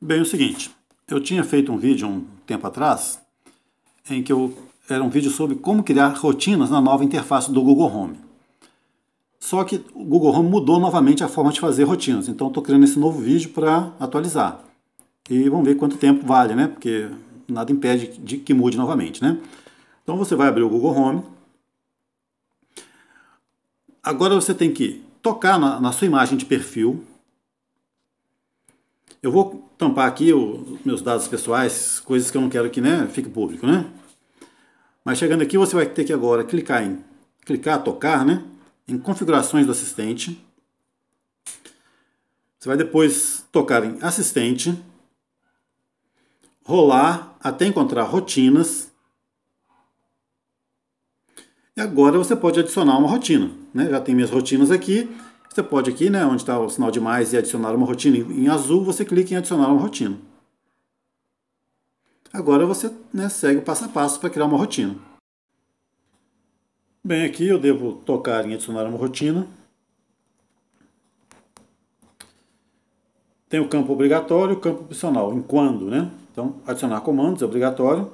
Bem, é o seguinte, eu tinha feito um vídeo um tempo atrás, em que eu era um vídeo sobre como criar rotinas na nova interface do Google Home. Só que o Google Home mudou novamente a forma de fazer rotinas, então estou criando esse novo vídeo para atualizar. E vamos ver quanto tempo vale, né? Porque nada impede de que mude novamente, né? Então você vai abrir o Google Home. Agora você tem que tocar na, na sua imagem de perfil, eu vou tampar aqui os meus dados pessoais, coisas que eu não quero que né, fique público, né? Mas chegando aqui, você vai ter que agora clicar em clicar, tocar, né? Em configurações do assistente. Você vai depois tocar em assistente, rolar até encontrar rotinas. E agora você pode adicionar uma rotina, né? Já tem minhas rotinas aqui. Você pode aqui, né, onde está o sinal de mais e adicionar uma rotina em azul, você clica em adicionar uma rotina. Agora você né, segue o passo a passo para criar uma rotina. Bem, aqui eu devo tocar em adicionar uma rotina. Tem o campo obrigatório e o campo opcional, em quando, né? Então, adicionar comandos é obrigatório.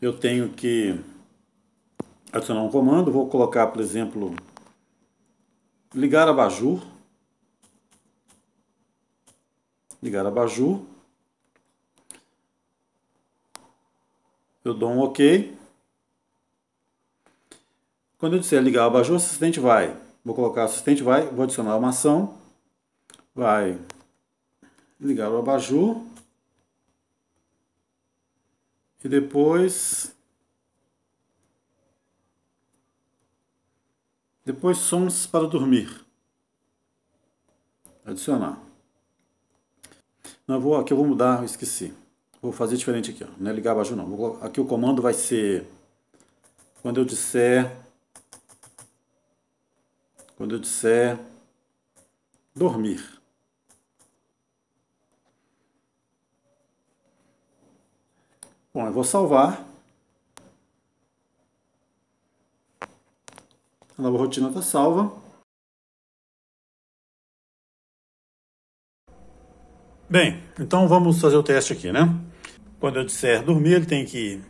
Eu tenho que adicionar um comando, vou colocar, por exemplo, ligar abajur, ligar abajur, eu dou um ok. Quando eu disser ligar abajur, assistente vai, vou colocar assistente vai, vou adicionar uma ação, vai ligar o abajur e depois Depois sons para dormir. Adicionar. Não, vou, aqui eu vou mudar, eu esqueci. Vou fazer diferente aqui, ó. não é ligar baixo não. Vou, aqui o comando vai ser... Quando eu disser... Quando eu disser... Dormir. Bom, eu vou salvar. A nova rotina está salva. Bem, então vamos fazer o teste aqui, né? Quando eu disser dormir, ele tem que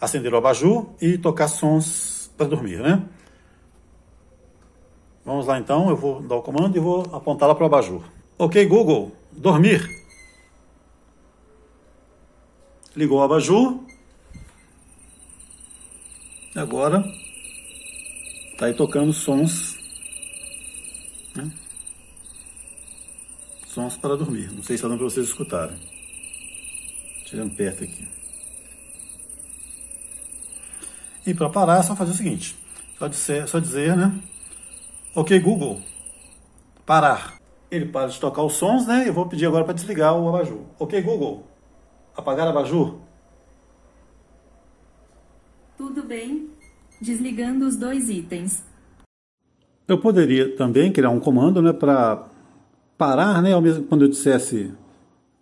acender o abajur e tocar sons para dormir, né? Vamos lá então, eu vou dar o comando e vou apontá-la para o abajur. Ok, Google, dormir. Ligou o abajur. Agora Tá aí tocando sons. Né? Sons para dormir. Não sei se está é dando para vocês escutarem. Tirando perto aqui. E para parar, é só fazer o seguinte: só dizer, só dizer, né? Ok, Google, parar. Ele para de tocar os sons, né? Eu vou pedir agora para desligar o abajur. Ok, Google, apagar abajur. Tudo bem desligando os dois itens. Eu poderia também criar um comando né, para parar, né, ao mesmo quando eu dissesse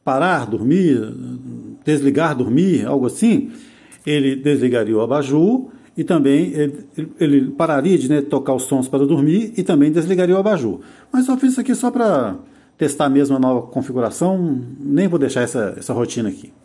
parar, dormir, desligar, dormir, algo assim, ele desligaria o abajur e também ele, ele pararia de né, tocar os sons para dormir e também desligaria o abajur. Mas eu fiz isso aqui só para testar mesmo a nova configuração, nem vou deixar essa, essa rotina aqui.